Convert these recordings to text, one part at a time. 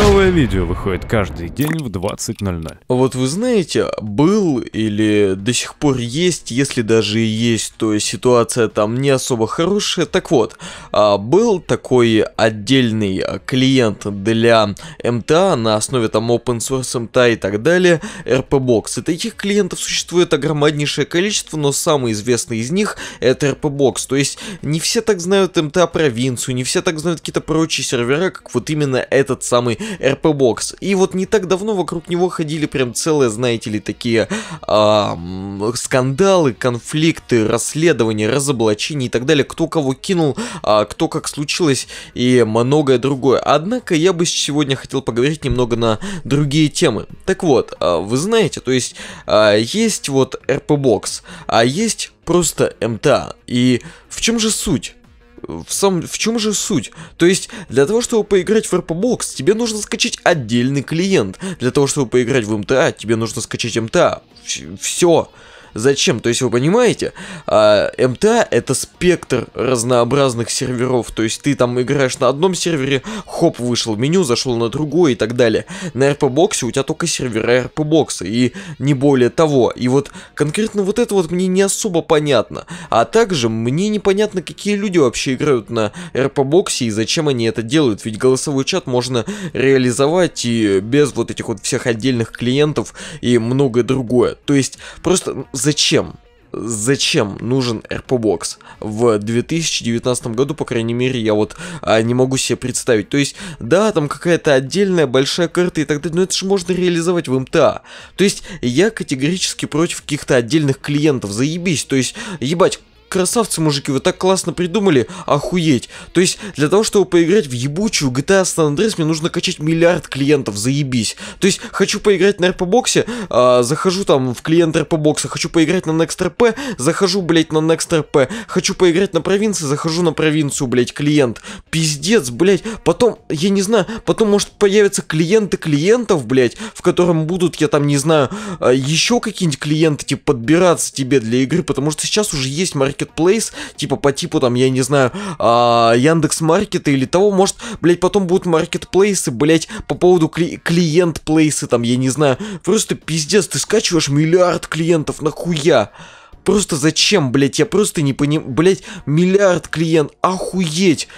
no Новое видео выходит каждый день в 20.00. Вот вы знаете, был или до сих пор есть, если даже и есть, то ситуация там не особо хорошая. Так вот, а, был такой отдельный а, клиент для МТА на основе там open source МТА и так далее, RPBox. И таких клиентов существует огромнейшее количество, но самый известный из них это RPBox. То есть не все так знают МТА провинцию, не все так знают какие-то прочие сервера, как вот именно этот самый RP Box. И вот не так давно вокруг него ходили прям целые, знаете ли, такие а, скандалы, конфликты, расследования, разоблачения и так далее. Кто кого кинул, а, кто как случилось и многое другое. Однако я бы сегодня хотел поговорить немного на другие темы. Так вот, а, вы знаете, то есть а, есть вот RP Box, а есть просто МТА. И в чем же суть? В, сам, в чем же суть? То есть, для того, чтобы поиграть в RPBox, тебе нужно скачать отдельный клиент. Для того, чтобы поиграть в МТА, тебе нужно скачать МТА. Все. Зачем? То есть вы понимаете, а, МТА это спектр разнообразных серверов, то есть ты там играешь на одном сервере, хоп, вышел в меню, зашел на другой и так далее. На РП-боксе у тебя только сервера РП-бокса и не более того. И вот конкретно вот это вот мне не особо понятно. А также мне непонятно, какие люди вообще играют на РП-боксе и зачем они это делают, ведь голосовой чат можно реализовать и без вот этих вот всех отдельных клиентов и многое другое. То есть просто зачем? зачем нужен rp в 2019 году, по крайней мере, я вот а, не могу себе представить. То есть, да, там какая-то отдельная большая карта и так далее, но это же можно реализовать в МТА. То есть, я категорически против каких-то отдельных клиентов, заебись. То есть, ебать, красавцы, мужики, вы так классно придумали, охуеть. То есть, для того, чтобы поиграть в ебучую GTA San Andreas, мне нужно качать миллиард клиентов, заебись. То есть, хочу поиграть на RP-боксе, а, захожу там в клиент RP-бокса, хочу поиграть на NextRP, захожу, блять, на NextRP, хочу поиграть на провинции, захожу на провинцию, блять, клиент. Пиздец, блять, потом, я не знаю, потом, может, появятся клиенты клиентов, блять, в котором будут, я там, не знаю, а, еще какие-нибудь клиенты, типа, подбираться тебе для игры, потому что сейчас уже есть маркетинг маркетплейс, типа по типу там, я не знаю, а, Яндекс Маркета или того, может, блядь, потом будут маркетплейсы, блядь, по поводу кли- клиентплейсы там, я не знаю, просто пиздец, ты скачиваешь миллиард клиентов, нахуя? Просто зачем, блядь, я просто не понимаю, блядь, миллиард клиент, охуеть!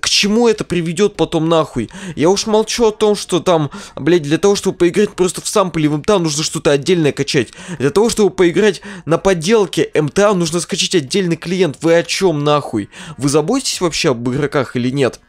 к чему это приведет потом нахуй? Я уж молчу о том, что там, блядь, для того, чтобы поиграть просто в сампле в МТА, эм нужно что-то отдельное качать. Для того, чтобы поиграть на подделке МТА, эм нужно скачать отдельный клиент. Вы о чем нахуй? Вы заботитесь вообще об игроках или нет?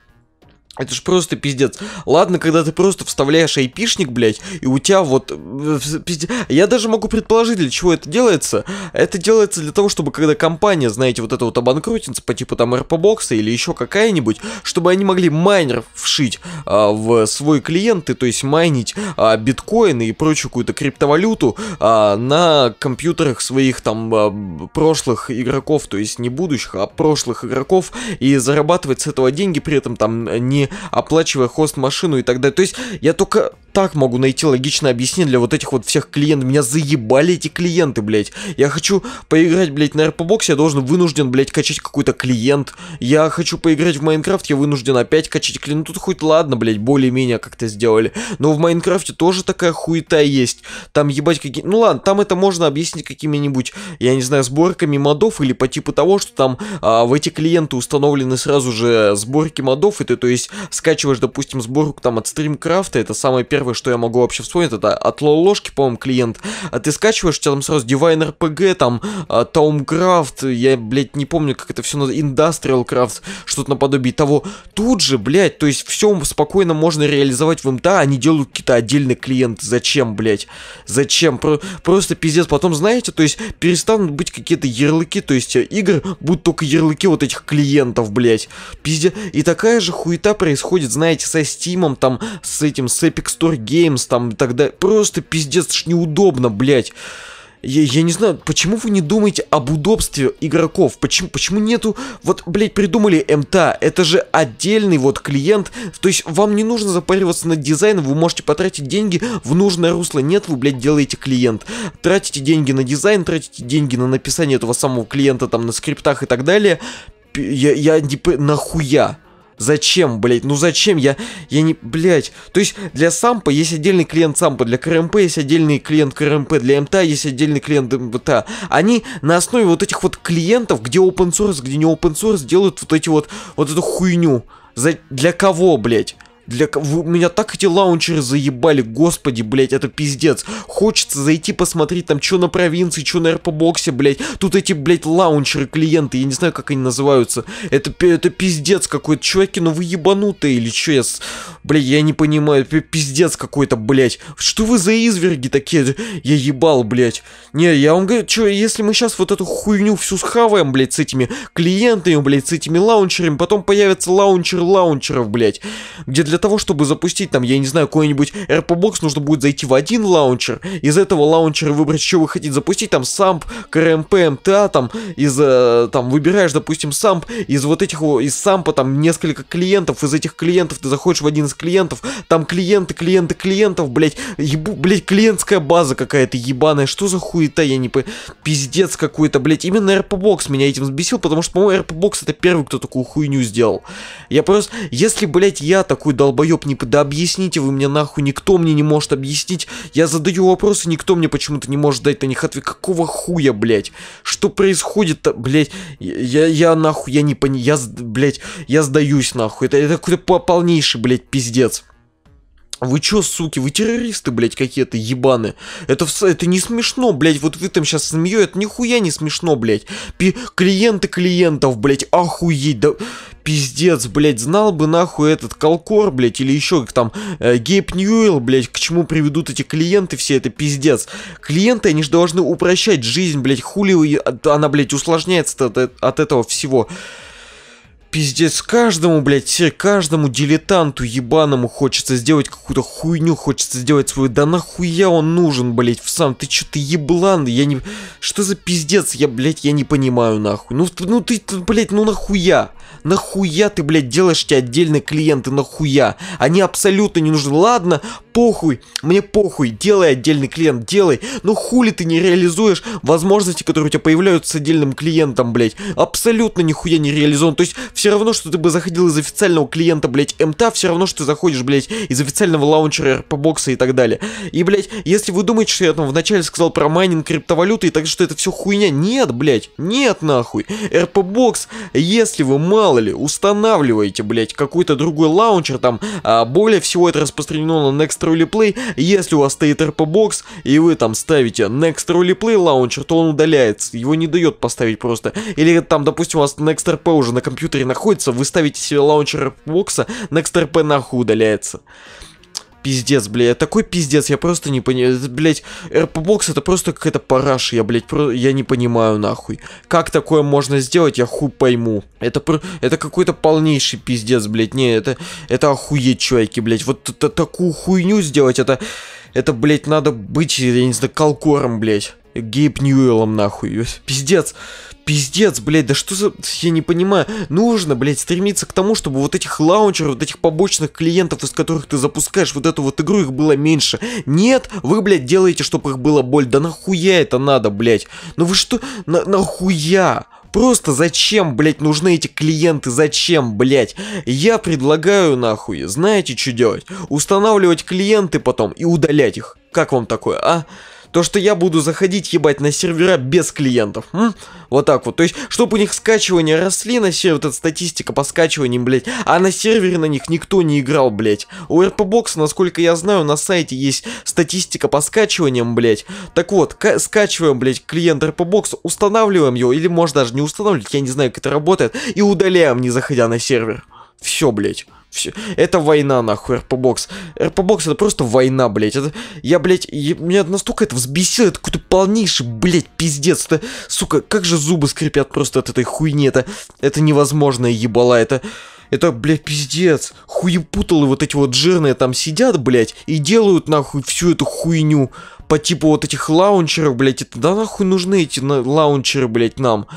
Это ж просто пиздец. Ладно, когда ты просто вставляешь айпишник, блядь, и у тебя вот... Э, пиздец. Я даже могу предположить, для чего это делается. Это делается для того, чтобы когда компания, знаете, вот это вот обанкротится, по типу там РП-бокса или еще какая-нибудь, чтобы они могли майнер вшить а, в свой клиент, и, то есть майнить а, биткоины и прочую какую-то криптовалюту а, на компьютерах своих там а, прошлых игроков, то есть не будущих, а прошлых игроков, и зарабатывать с этого деньги, при этом там не оплачивая хост-машину и так далее. То есть я только так могу найти логичное объяснение для вот этих вот всех клиентов. Меня заебали эти клиенты, блядь. Я хочу поиграть, блядь, на Рпбокс, я должен вынужден, блядь, качать какой-то клиент. Я хочу поиграть в Майнкрафт, я вынужден опять качать клиент. Ну, тут хоть ладно, блядь, более-менее как-то сделали. Но в Майнкрафте тоже такая хуета есть. Там ебать какие... Ну ладно, там это можно объяснить какими-нибудь, я не знаю, сборками модов или по типу того, что там а, в эти клиенты установлены сразу же сборки модов, и ты, то есть, скачиваешь, допустим, сборку там от стримкрафта, это самая первая первое, что я могу вообще вспомнить, это от ложки по-моему, клиент. А ты скачиваешь, у тебя там сразу Divine RPG, там, Таумграфт, я, блядь, не помню, как это все надо, Industrial Craft, что-то наподобие того. Тут же, блядь, то есть все спокойно можно реализовать в МТА, они делают какие-то отдельные клиенты. Зачем, блядь? Зачем? Про просто пиздец. Потом, знаете, то есть перестанут быть какие-то ярлыки, то есть э, игр будут только ярлыки вот этих клиентов, блядь. Пиздец. И такая же хуета происходит, знаете, со Steam, там, с этим, с Epic Store Core Games там тогда. Просто пиздец, неудобно, блядь. Я, я не знаю, почему вы не думаете об удобстве игроков? Почему, почему нету... Вот, блядь, придумали МТА. Это же отдельный вот клиент. То есть вам не нужно запариваться на дизайн, Вы можете потратить деньги в нужное русло. Нет, вы, блядь, делаете клиент. Тратите деньги на дизайн, тратите деньги на написание этого самого клиента там на скриптах и так далее. Я, я не... Типа, нахуя? Зачем, блядь? Ну зачем? Я, я не... Блядь. То есть для сампа есть отдельный клиент сампа, для КРМП есть отдельный клиент КРМП, для МТА есть отдельный клиент МТА. Они на основе вот этих вот клиентов, где open source, где не open source, делают вот эти вот... Вот эту хуйню. За... Для кого, блядь? Для кого? Меня так эти лаунчеры заебали, господи, блять, это пиздец. Хочется зайти посмотреть там, что на провинции, что на РП-боксе, блять. Тут эти, блять, лаунчеры, клиенты, я не знаю, как они называются. Это, это пиздец какой-то, чуваки, ну вы ебанутые или что, я... Бля, я не понимаю, пиздец какой-то, блядь. Что вы за изверги такие? Я ебал, блядь. Не, я вам говорю, что, если мы сейчас вот эту хуйню всю схаваем, блядь, с этими клиентами, блядь, с этими лаунчерами, потом появятся лаунчер лаунчеров, блядь. Где для того, чтобы запустить там, я не знаю, какой-нибудь rp нужно будет зайти в один лаунчер, из этого лаунчера выбрать, что вы хотите запустить, там, самп, КРМП, МТА, там, из, э, там, выбираешь, допустим, самп, из вот этих, из сампа, там, несколько клиентов, из этих клиентов ты заходишь в один из клиентов, там клиенты, клиенты, клиентов, блять, ебу, блять, клиентская база какая-то ебаная, что за хуета, я не по... Пиздец какой-то, блять, именно рп меня этим сбесил потому что, по-моему, рп это первый, кто такую хуйню сделал. Я просто, если, блять, я такой долбоеб не... Да объясните вы мне нахуй, никто мне не может объяснить, я задаю вопросы, никто мне почему-то не может дать на них ответ, какого хуя, блять, что происходит-то, блять, я, я нахуй, я не понимаю, я, блять, я сдаюсь нахуй, это, это какой-то полнейший, блять, пиздец пиздец. Вы чё, суки, вы террористы, блядь, какие-то ебаны. Это, это не смешно, блядь, вот вы там сейчас смею, это нихуя не смешно, блядь. Пи клиенты клиентов, блядь, охуеть, да пиздец, блядь, знал бы нахуй этот Колкор, блядь, или еще как там э, Гейб Ньюэлл, блядь, к чему приведут эти клиенты все, это пиздец. Клиенты, они же должны упрощать жизнь, блядь, хули а, она, блядь, усложняется от, от этого всего. Пиздец, каждому, блядь, каждому дилетанту ебаному хочется сделать какую-то хуйню, хочется сделать свою. Да нахуя он нужен, блядь, в сам? Ты что ты еблан? Я не... Что за пиздец? Я, блядь, я не понимаю, нахуй. Ну, ну ты, блядь, ну нахуя? Нахуя ты, блядь, делаешь эти отдельные клиенты, нахуя? Они абсолютно не нужны. Ладно, похуй, мне похуй, делай отдельный клиент, делай. Но ну, хули ты не реализуешь возможности, которые у тебя появляются с отдельным клиентом, блядь. Абсолютно нихуя не реализован. То есть, все равно, что ты бы заходил из официального клиента, блядь, МТА, все равно, что ты заходишь, блядь, из официального лаунчера РП-бокса и так далее. И, блядь, если вы думаете, что я там вначале сказал про майнинг криптовалюты и так, что это все хуйня, нет, блядь, нет, нахуй. РП-бокс, если вы мало мало ли, устанавливаете, блять, какой-то другой лаунчер там, а, более всего это распространено на Next Rally Play, если у вас стоит RP-бокс, и вы там ставите Next Rally Play лаунчер, то он удаляется, его не дает поставить просто, или там, допустим, у вас Next RP уже на компьютере находится, вы ставите себе лаунчер RP-бокса, Next RP нахуй удаляется пиздец, блядь, такой пиздец, я просто не понимаю, блядь, РПБокс это просто какая-то параша, я, блядь, про... я не понимаю, нахуй. Как такое можно сделать, я хуй пойму. Это, про... это какой-то полнейший пиздец, блядь, не, это, это охуеть, чуваки, блядь, вот это, такую хуйню сделать, это, это, блядь, надо быть, я не знаю, колкором, блядь. Гейб Ньюэллом нахуй. Пиздец. Пиздец, блядь, да что за... Я не понимаю. Нужно, блядь, стремиться к тому, чтобы вот этих лаунчеров, вот этих побочных клиентов, из которых ты запускаешь вот эту вот игру, их было меньше. Нет, вы, блядь, делаете, чтобы их было боль. Да нахуя это надо, блядь? Ну вы что... На нахуя? Просто зачем, блядь, нужны эти клиенты? Зачем, блядь? Я предлагаю, нахуй, знаете, что делать? Устанавливать клиенты потом и удалять их. Как вам такое, а? То, что я буду заходить, ебать, на сервера без клиентов. М? Вот так вот. То есть, чтобы у них скачивания росли на сервер, вот эта статистика по скачиваниям, блядь, а на сервере на них никто не играл, блядь. У RPBox, насколько я знаю, на сайте есть статистика по скачиваниям, блядь. Так вот, скачиваем, блядь, клиент RPBox, устанавливаем его, или может даже не устанавливать, я не знаю, как это работает, и удаляем, не заходя на сервер. Все, блядь. Все. Это война, нахуй, РП-бокс. это просто война, блять. Это, я, блять, я, меня настолько это взбесило, это какой-то полнейший, блять, пиздец. Это, сука, как же зубы скрипят просто от этой хуйни. Это, это невозможное ебала, это... Это, блядь, пиздец. Хуепуталы вот эти вот жирные там сидят, блядь, и делают, нахуй, всю эту хуйню. По типу вот этих лаунчеров, блядь. Это, да нахуй нужны эти на лаунчеры, блядь, нам.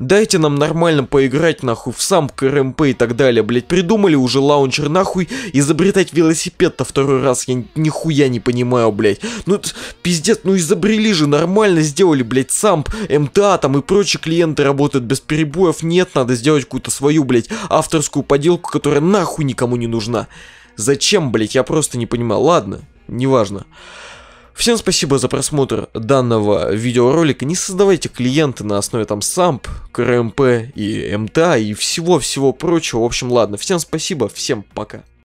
Дайте нам нормально поиграть, нахуй, в сам КРМП и так далее, блять. Придумали уже лаунчер, нахуй, изобретать велосипед-то второй раз, я нихуя не понимаю, блять. Ну, пиздец, ну изобрели же, нормально сделали, блять, самп, МТА там и прочие клиенты работают без перебоев. Нет, надо сделать какую-то свою, блять, авторскую поделку, которая нахуй никому не нужна. Зачем, блять, я просто не понимаю. Ладно, неважно. важно. Всем спасибо за просмотр данного видеоролика. Не создавайте клиенты на основе там SAMP, КРМП и МТА и всего-всего прочего. В общем, ладно, всем спасибо, всем пока.